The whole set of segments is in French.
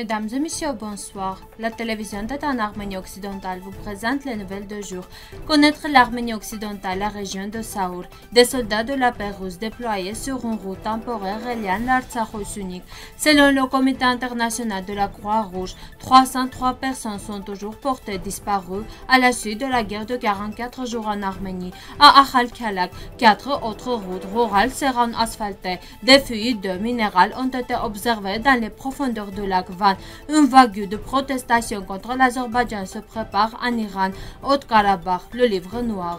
Mesdames et messieurs, bonsoir. La télévision d'État en Arménie occidentale vous présente les nouvelles de jour. Connaître l'Arménie occidentale, la région de Saour. Des soldats de la paix déployés sur une route temporaire reliant l'Artsakh au Selon le comité international de la Croix-Rouge, 303 personnes sont toujours portées disparues à la suite de la guerre de 44 jours en Arménie. À Kalak, quatre autres routes rurales seront asphaltées. Des fuites de minéraux ont été observées dans les profondeurs du lac une vague de protestations contre l'Azerbaïdjan se prépare en Iran, Haute-Karabakh, le livre noir.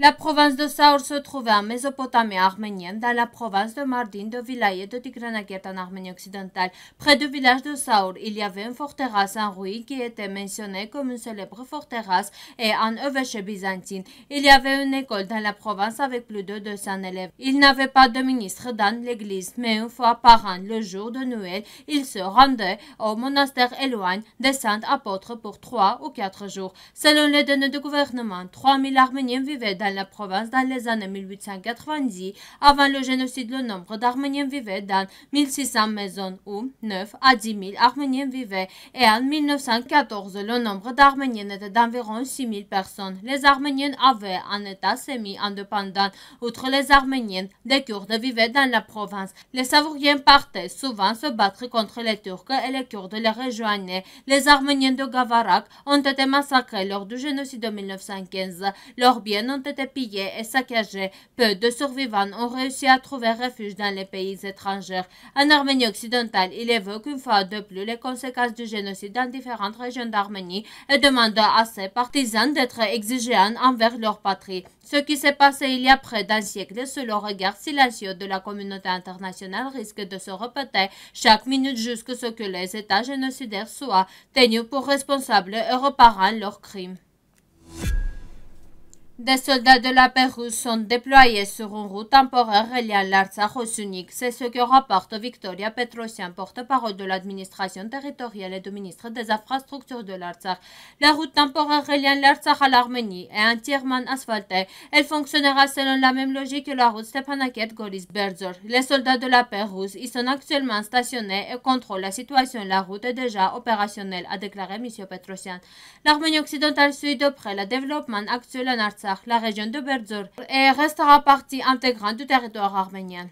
La province de Saur se trouvait en Mésopotamie arménienne, dans la province de Mardin, de Vilayet de Tigranagert en Arménie occidentale. Près du village de Saur, il y avait une forteresse en ruine qui était mentionnée comme une célèbre forteresse et un évêché byzantine. Il y avait une école dans la province avec plus de 200 élèves. Il n'avait pas de ministre dans l'église, mais une fois par an, le jour de Noël, il se rendait au monastère éloigne des saints apôtres pour trois ou quatre jours. Selon les données du gouvernement, 3000 Arméniens vivaient dans dans la province dans les années 1890. Avant le génocide, le nombre d'Arméniens vivait dans 1600 maisons où 9 à 10 000 Arméniens vivaient et en 1914, le nombre d'Arméniens était d'environ 6 000 personnes. Les Arméniens avaient un état semi-indépendant. Outre les Arméniens, des Kurdes vivaient dans la province. Les Savouriens partaient souvent se battre contre les Turcs et les Kurdes les rejoignaient. Les Arméniens de Gavarak ont été massacrés lors du génocide de 1915. Leurs biens ont été été pillés et saccagés, peu de survivants ont réussi à trouver refuge dans les pays étrangers. En Arménie occidentale, il évoque une fois de plus les conséquences du génocide dans différentes régions d'Arménie et demande à ses partisans d'être exigeants envers leur patrie. Ce qui s'est passé il y a près d'un siècle sous le regard silencieux de la communauté internationale risque de se répéter chaque minute jusqu'à ce que les États génocidaires soient tenus pour responsables et reparant leurs crimes. Des soldats de la paix sont déployés sur une route temporaire reliant l'Artsakh au Sunik. C'est ce que rapporte Victoria Petrosian, porte-parole de l'administration territoriale et du ministre des infrastructures de l'Artsakh. La route temporaire reliant l'Artsakh à l'Arménie est entièrement asphaltée. Elle fonctionnera selon la même logique que la route Stepanaket-Goris-Berzor. Les soldats de la paix y sont actuellement stationnés et contrôlent la situation. La route est déjà opérationnelle, a déclaré M. Petrosian. L'Arménie occidentale suit de près le développement actuel en Artsakh Արցախ, Լաղեջան Դոբերձոր, Ռեստաղապարտի, Անտեգրան Դուտարիտո Արարմենյան։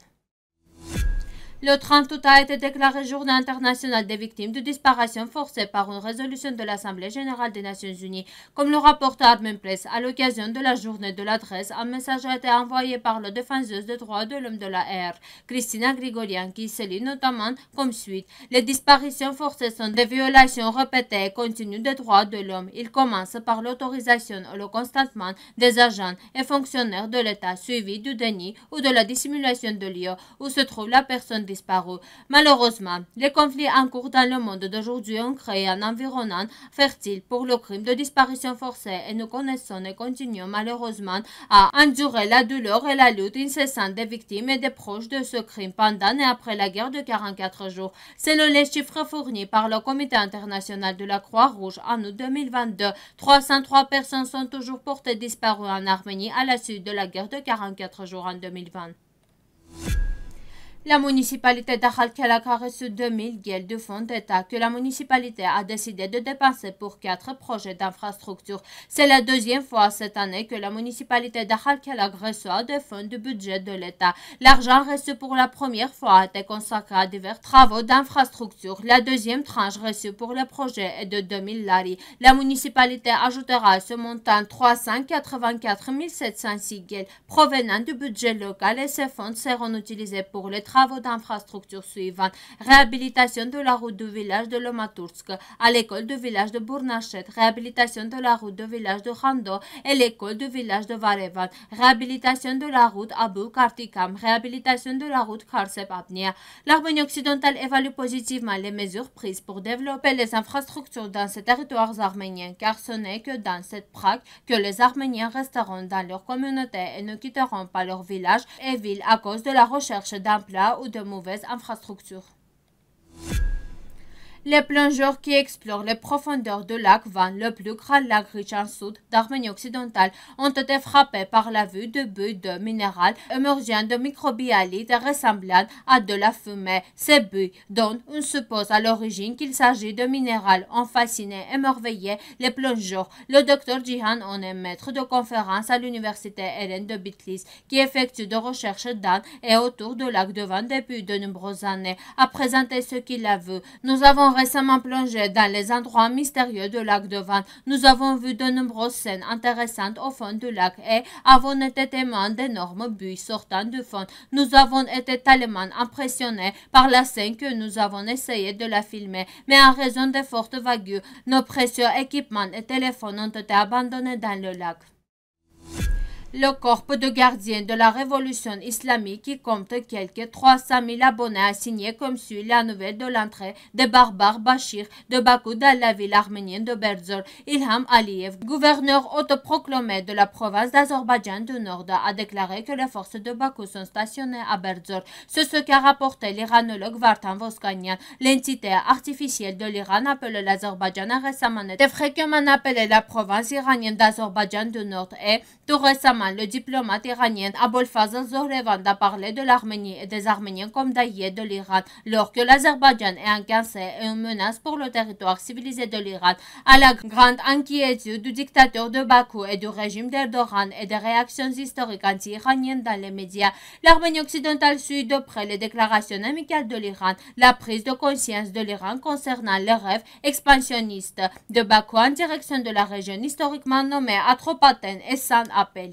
Le 30 août a été déclaré Journée internationale des victimes de disparition forcée par une résolution de l'Assemblée générale des Nations unies. Comme le rapporteur Admin Place, à l'occasion de la journée de l'adresse, un message a été envoyé par la défenseuse des droits de l'homme de la R, Christina Grigorian, qui se lit notamment comme suite. Les disparitions forcées sont des violations répétées et continues des droits de l'homme. il commence par l'autorisation ou le constatement des agents et fonctionnaires de l'État, suivi du déni ou de la dissimulation de lieu où se trouve la personne Malheureusement, les conflits en cours dans le monde d'aujourd'hui ont créé un environnement fertile pour le crime de disparition forcée et nous connaissons et continuons malheureusement à endurer la douleur et la lutte incessante des victimes et des proches de ce crime pendant et après la guerre de 44 jours. Selon les chiffres fournis par le Comité international de la Croix-Rouge en août 2022, 303 personnes sont toujours portées disparues en Arménie à la suite de la guerre de 44 jours en 2020. La municipalité d'Al a reçu 2000 guêles de fonds d'État que la municipalité a décidé de dépenser pour quatre projets d'infrastructure. C'est la deuxième fois cette année que la municipalité d'Al reçoit des fonds du budget de l'État. L'argent reçu pour la première fois a été consacré à divers travaux d'infrastructure. La deuxième tranche reçue pour le projet est de 2000 lari. La municipalité ajoutera à ce montant 384 706 guêles provenant du budget local et ces fonds seront utilisés pour les travaux d'infrastructures suivants réhabilitation de la route du village de Lomatursk à l'école du village de Bournachet, réhabilitation de la route du village de Khando et l'école du village de Varevan, réhabilitation de la route Abu Kartikam, réhabilitation de la route Karsep Apnia. L'Arménie occidentale évalue positivement les mesures prises pour développer les infrastructures dans ces territoires arméniens, car ce n'est que dans cette pratique que les Arméniens resteront dans leur communauté et ne quitteront pas leur village et ville à cause de la recherche d'emploi ou de mauvaises infrastructures. Les plongeurs qui explorent les profondeurs du lac Van, le plus grand lac riche en soude d'Arménie occidentale, ont été frappés par la vue de buis de minéral émergeant de microbialites ressemblant à de la fumée. Ces buis, dont on suppose à l'origine qu'il s'agit de minéral, ont fasciné et émerveillé les plongeurs. Le docteur Jihan On est maître de conférence à l'université Hélène de Bitlis, qui effectue des recherches dans et autour du lac de Van depuis de nombreuses années, a présenté ce qu'il a vu. Nous avons récemment plongé dans les endroits mystérieux du lac de Vannes. Nous avons vu de nombreuses scènes intéressantes au fond du lac et avons été témoins d'énormes buis sortant du fond. Nous avons été tellement impressionnés par la scène que nous avons essayé de la filmer, mais en raison des fortes vagues, nos précieux équipements et téléphones ont été abandonnés dans le lac. Le corps de gardiens de la révolution islamique qui compte quelques 300 000 abonnés a signé comme suit la nouvelle de l'entrée des barbares Bachir de Bakou dans la ville arménienne de Berdzor, Ilham Aliyev, gouverneur autoproclamé de la province d'Azerbaïdjan du Nord, a déclaré que les forces de Bakou sont stationnées à Berdzor. C'est ce qu'a rapporté l'iranologue Vartan Voskanyan, L'entité artificielle de l'Iran appelée l'Azerbaïdjan a récemment été fréquemment appelée la province iranienne d'Azerbaïdjan du Nord et tout récemment le diplomate iranien Abolfazl Zohrevan a parlé de l'Arménie et des Arméniens comme d'ailleurs de l'Iran, alors que l'Azerbaïdjan est un cancer et une menace pour le territoire civilisé de l'Iran, à la grande inquiétude du dictateur de Bakou et du régime d'Erdogan et des réactions historiques anti-iraniennes dans les médias. L'Arménie occidentale suit de près les déclarations amicales de l'Iran, la prise de conscience de l'Iran concernant les rêves expansionnistes de Bakou en direction de la région historiquement nommée Atropaten et sans appel.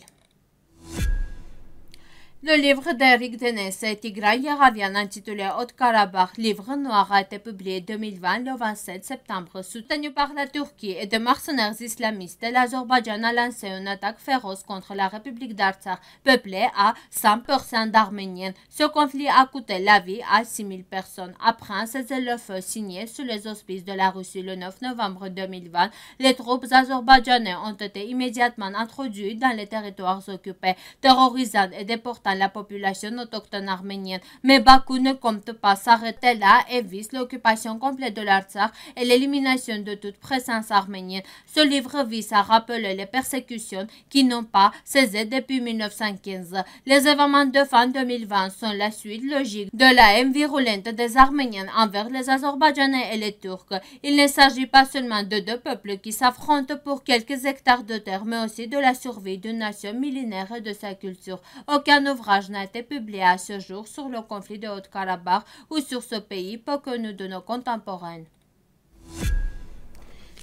Le livre d'Eric Denes et Tigray Yaravian intitulé Haute-Karabakh, livre noir, a été publié 2020 le 27 septembre, soutenu par la Turquie et des mercenaires islamistes. L'Azerbaïdjan a lancé une attaque féroce contre la République d'Artsakh, peuplée à 100% d'Arméniens. Ce conflit a coûté la vie à 6000 personnes. Après un cessez-le-feu signé sous les auspices de la Russie le 9 novembre 2020, les troupes azerbaïdjanaises ont été immédiatement introduites dans les territoires occupés, terrorisant et déportant la population autochtone arménienne. Mais Bakou ne compte pas s'arrêter là et vise l'occupation complète de l'Artsakh et l'élimination de toute présence arménienne. Ce livre vise à rappeler les persécutions qui n'ont pas cessé depuis 1915. Les événements de fin 2020 sont la suite logique de la haine virulente des Arméniens envers les Azerbaïdjanais et les Turcs. Il ne s'agit pas seulement de deux peuples qui s'affrontent pour quelques hectares de terre, mais aussi de la survie d'une nation millénaire et de sa culture. Aucun ouvrage n'a été publié à ce jour sur le conflit de Haute-Karabakh ou sur ce pays, pas que nous de nos contemporaines.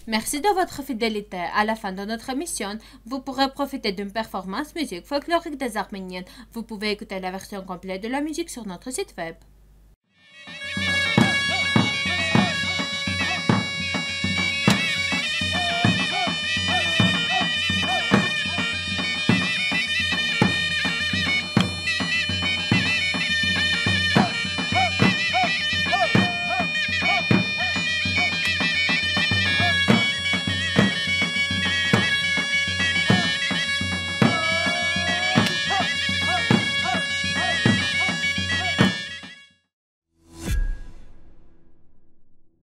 Merci de votre fidélité. À la fin de notre émission, vous pourrez profiter d'une performance musique folklorique des Arméniennes. Vous pouvez écouter la version complète de la musique sur notre site web.